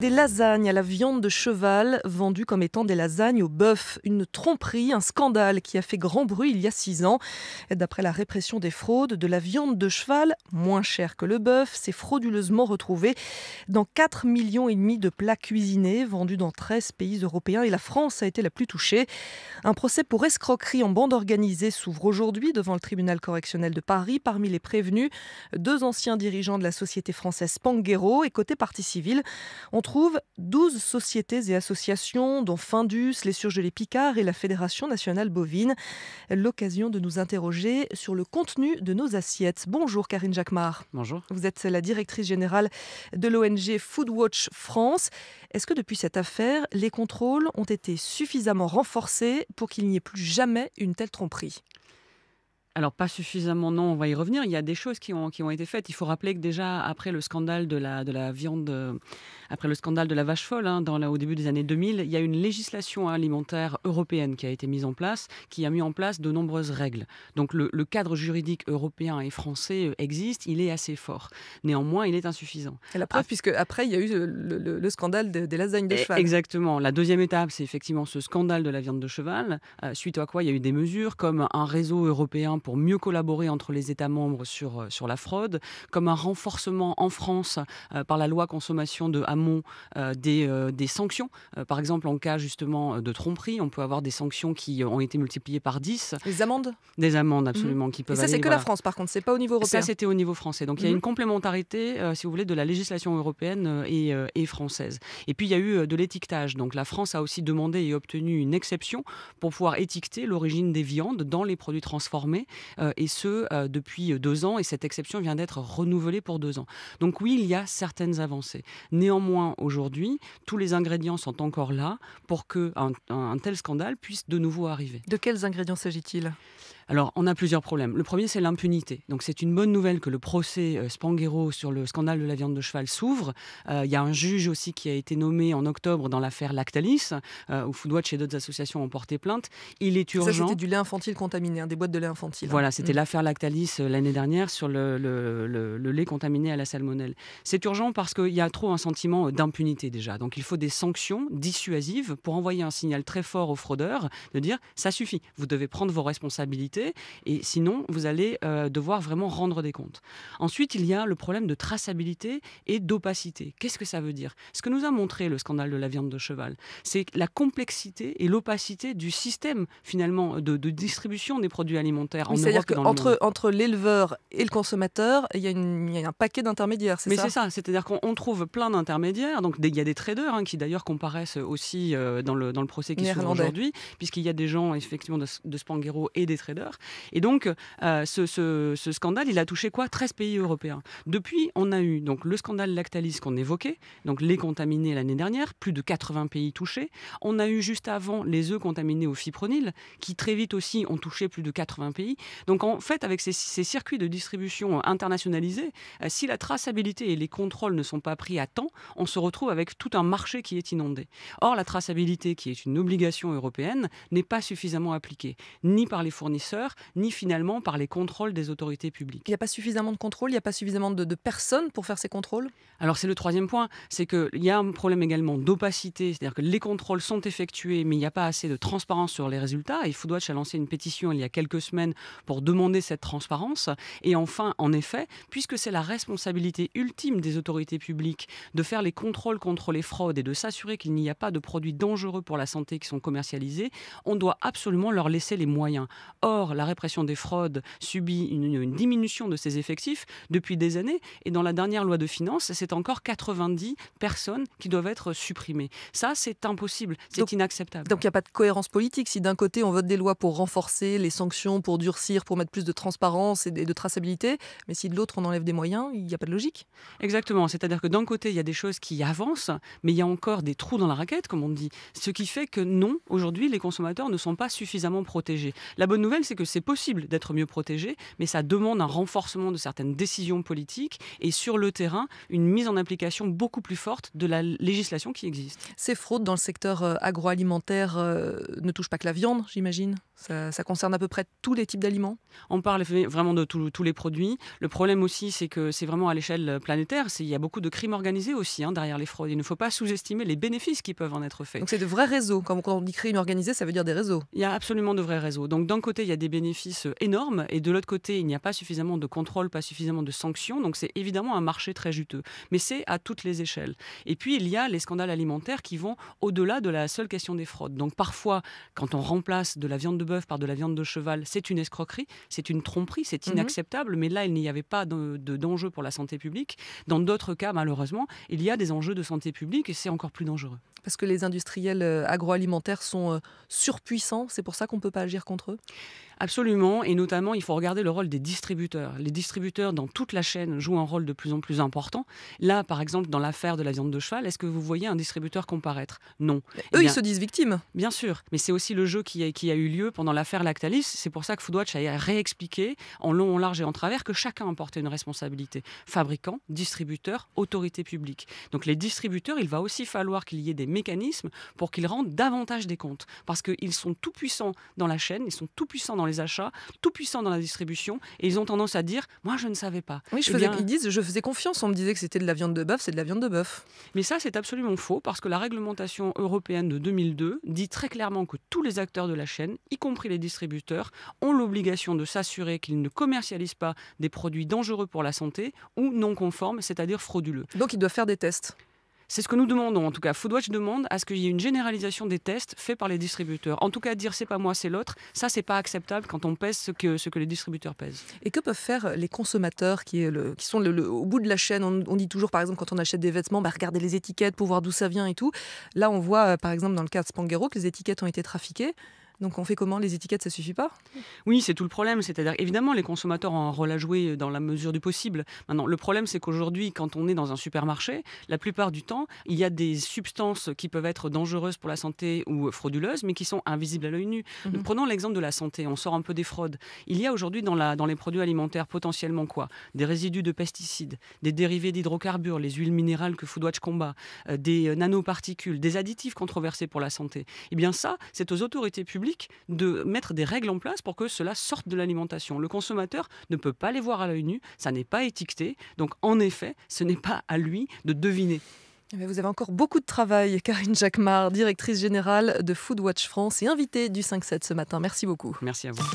Des lasagnes à la viande de cheval, vendues comme étant des lasagnes au bœuf. Une tromperie, un scandale qui a fait grand bruit il y a six ans. D'après la répression des fraudes, de la viande de cheval, moins chère que le bœuf, s'est frauduleusement retrouvée dans 4,5 millions et demi de plats cuisinés, vendus dans 13 pays européens et la France a été la plus touchée. Un procès pour escroquerie en bande organisée s'ouvre aujourd'hui devant le tribunal correctionnel de Paris. Parmi les prévenus, deux anciens dirigeants de la société française Panguero et côté partie civile. trouvé Trouve 12 sociétés et associations, dont Findus, Les Surgelés Picards et la Fédération nationale bovine. L'occasion de nous interroger sur le contenu de nos assiettes. Bonjour Karine Jacquemart. Bonjour. Vous êtes la directrice générale de l'ONG Foodwatch France. Est-ce que depuis cette affaire, les contrôles ont été suffisamment renforcés pour qu'il n'y ait plus jamais une telle tromperie alors pas suffisamment, non, on va y revenir. Il y a des choses qui ont, été faites. Il faut rappeler que déjà, après le scandale de la, de la viande, euh, après le scandale de la vache folle, hein, au début des années 2000, il y a une législation alimentaire européenne qui a été mise en place, qui a mis en place de nombreuses règles. Donc le, cadre juridique européen et français euh, existe, il est assez fort. Néanmoins, il est insuffisant. C'est la preuve, ah. puisque après, il y a eu euh, le, scandale des lasagnes de eh, cheval. Exactement. La deuxième étape, c'est effectivement ce scandale de la viande de cheval, suite à quoi il y a eu des mesures comme un réseau européen pour pour mieux collaborer entre les États membres sur, euh, sur la fraude, comme un renforcement en France euh, par la loi consommation de Hamon euh, des, des, sanctions. par exemple, en cas justement de tromperie, on peut avoir des sanctions qui ont été multipliées par 10. Des amendes Des amendes, absolument, mhm. qui peuvent Et ça, c'est que la France, par contre, c'est pas au niveau européen. Ça, c'était au niveau français. Donc, il y a mhm. une complémentarité, si vous voulez, de la législation européenne et, et française. Et puis, il y a eu de l'étiquetage. Donc, la France a aussi demandé et obtenu une exception pour pouvoir étiqueter l'origine des viandes dans les produits transformés euh, et ce, euh, depuis deux ans, et cette exception vient d'être renouvelée pour deux ans. Donc oui, il y a certaines avancées. Néanmoins, aujourd'hui, tous les ingrédients sont encore là pour que tel scandale puisse de nouveau arriver. De quels ingrédients s'agit-il alors, on a plusieurs problèmes. Le premier, c'est l'impunité. Donc, c'est une bonne nouvelle que le procès euh, Spanghero sur le scandale de la viande de cheval s'ouvre. Euh, il y a un juge aussi qui a été nommé en octobre dans l'affaire Lactalis, euh, où Foodwatch et d'autres associations ont porté plainte. Il est urgent. c'était du lait infantile contaminé, hein, des boîtes de lait infantile. Hein. Voilà, c'était mm. l'affaire Lactalis l'année dernière sur le, le, lait contaminé à la salmonelle. C'est urgent parce qu'il y a trop un sentiment d'impunité déjà. Donc, il faut des sanctions dissuasives pour envoyer un signal très fort aux fraudeurs de dire ça suffit, vous devez prendre vos responsabilités et sinon, vous allez euh, devoir vraiment rendre des comptes. Ensuite, il y a le problème de traçabilité et d'opacité. Qu'est-ce que ça veut dire Ce que nous a montré le scandale de la viande de cheval, c'est la complexité et l'opacité du système, finalement, de, distribution des produits alimentaires en Europe. C'est-à-dire qu'entre entre l'éleveur et le consommateur, il y, a, un paquet d'intermédiaires, c'est ça Mais c'est ça, c'est-à-dire qu'on trouve plein d'intermédiaires. Donc, il y a des traders hein, qui, d'ailleurs, comparaissent aussi euh, dans, le, dans le procès qui se aujourd'hui, puisqu'il y a des gens, effectivement, de, de et des traders et donc, euh, ce, scandale, il a touché quoi 13 pays européens. Depuis, on a eu donc le scandale Lactalis qu'on évoquait, donc les contaminés l'année dernière, plus de 80 pays touchés. On a eu juste avant les œufs contaminés au fipronil, qui très vite aussi ont touché plus de 80 pays. Donc, en fait, avec ces, circuits de distribution internationalisés, euh, si la traçabilité et les contrôles ne sont pas pris à temps, on se retrouve avec tout un marché qui est inondé. Or, la traçabilité, qui est une obligation européenne, n'est pas suffisamment appliquée, ni par les fournisseurs ni finalement par les contrôles des autorités publiques. Il n'y a pas suffisamment de contrôles, il n'y a pas suffisamment de, personnes pour faire ces contrôles Alors c'est le troisième point, c'est qu'il y a un problème également d'opacité, c'est-à-dire que les contrôles sont effectués, mais il n'y a pas assez de transparence sur les résultats. Et Foodwatch a lancé une pétition il y a quelques semaines pour demander cette transparence. Et enfin, en effet, puisque c'est la responsabilité ultime des autorités publiques de faire les contrôles contre les fraudes et de s'assurer qu'il n'y a pas de produits dangereux pour la santé qui sont commercialisés, on doit absolument leur laisser les moyens. Or, la répression des fraudes subit une, diminution de ses effectifs depuis des années, et dans la dernière loi de finances, c'est encore 90 personnes qui doivent être supprimées. Ça, c'est impossible, c'est inacceptable. Donc il n'y a pas de cohérence politique. Si d'un côté, on vote des lois pour renforcer les sanctions, pour durcir, pour mettre plus de transparence et de traçabilité, mais si de l'autre, on enlève des moyens, il n'y a pas de logique. Exactement, c'est-à-dire que d'un côté, il y a des choses qui avancent, mais il y a encore des trous dans la raquette, comme on dit. Ce qui fait que non, aujourd'hui, les consommateurs ne sont pas suffisamment protégés. La bonne nouvelle, c'est que c'est possible d'être mieux protégé, mais ça demande un renforcement de certaines décisions politiques et sur le terrain, une mise en application beaucoup plus forte de la législation qui existe. Ces fraudes dans le secteur euh, agroalimentaire euh, ne touchent pas que la viande, j'imagine ça, concerne à peu près tous les types d'aliments On parle vraiment de tous les produits. Le problème aussi, c'est que c'est vraiment à l'échelle euh, planétaire. Il y a beaucoup de crimes organisés aussi hein, derrière les fraudes. Il ne faut pas sous-estimer les bénéfices qui peuvent en être faits. Donc c'est de vrais réseaux. Quand on dit crime organisé, ça veut dire des réseaux. Il y a absolument de vrais réseaux. Donc d'un côté, il y a des bénéfices euh, énormes et de l'autre côté, il n'y a pas suffisamment de contrôle, pas suffisamment de sanctions. Donc c'est évidemment un marché très juteux. Mais c'est à toutes les échelles. Et puis il y a les scandales alimentaires qui vont au-delà de la seule question des fraudes. Donc parfois, quand on remplace de la viande de bœuf par de la viande de cheval, c'est une escroquerie, c'est une tromperie, c'est mmh inacceptable. Mais là, il n'y avait pas d'enjeu pour la santé publique. Dans d'autres cas, malheureusement, il y a des enjeux de santé publique et c'est encore plus dangereux. Parce que les industriels euh, agroalimentaires sont euh, surpuissants, c'est pour ça qu'on ne peut pas agir contre eux Absolument, et notamment, il faut regarder le rôle des distributeurs. Les distributeurs dans toute la chaîne jouent un rôle de plus en plus important. Là, par exemple, dans l'affaire de la viande de cheval, est-ce que vous voyez un distributeur comparaître Non. Eh eux, ils se disent victimes. Bien sûr, mais c'est aussi le jeu qui a, qui a eu lieu pendant l'affaire Lactalis. C'est pour ça que Foodwatch a réexpliqué en long, en large et en travers que chacun emportait une responsabilité. Fabricant, distributeur, autorité publique. Donc les distributeurs, il va aussi falloir qu'il y ait des mécanismes pour qu'ils rendent davantage des comptes. Parce qu'ils sont tout puissants dans la chaîne, ils sont tout puissants dans les achats, tout puissant dans la distribution, et ils ont tendance à dire Moi, je ne savais pas. Oui, eh ils disent Je faisais confiance, on me disait que c'était de la viande de bœuf, c'est de la viande de bœuf. Mais ça, c'est absolument faux, parce que la réglementation européenne de 2002 dit très clairement que tous les acteurs de la chaîne, y compris les distributeurs, ont l'obligation de s'assurer qu'ils ne commercialisent pas des produits dangereux pour la santé ou non conformes, c'est-à-dire frauduleux. Donc, ils doivent faire des tests c'est ce que nous demandons, en tout cas. Foodwatch demande à ce qu'il y ait une généralisation des tests faits par les distributeurs. En tout cas, dire c'est pas moi, c'est l'autre, ça, c'est pas acceptable quand on pèse ce que, ce que les distributeurs pèsent. Et que peuvent faire les consommateurs qui, est le, qui sont au bout de la chaîne on, dit toujours, par exemple, quand on achète des vêtements, bah, regardez les étiquettes pour voir d'où ça vient et tout. Là, on voit, euh, par exemple, dans le cas de Spanghero, que les étiquettes ont été trafiquées. Donc on fait comment Les étiquettes, ça suffit pas Oui, c'est tout le problème. C'est-à-dire, évidemment, les consommateurs ont un rôle à jouer dans la mesure du possible. Maintenant, le problème, c'est qu'aujourd'hui, quand on est dans un supermarché, la plupart du temps, il y a des substances qui peuvent être dangereuses pour la santé ou frauduleuses, mais qui sont invisibles à l'œil nu. Mhm. Prenons l'exemple de la santé. On sort un peu des fraudes. Il y a aujourd'hui dans, les produits alimentaires potentiellement quoi Des résidus de pesticides, des dérivés d'hydrocarbures, les huiles minérales que Foodwatch combat, euh, des euh, nanoparticules, des additifs controversés pour la santé. Eh bien ça, c'est aux autorités publiques de mettre des règles en place pour que cela sorte de l'alimentation. Le consommateur ne peut pas les voir à l'œil nu, ça n'est pas étiqueté. Donc en effet, ce n'est pas à lui de deviner. Eh ben, vous avez encore beaucoup de travail, Karine Jacquemart, directrice générale de Food Watch France et invitée du 5-7 ce matin. Merci beaucoup. Merci à vous.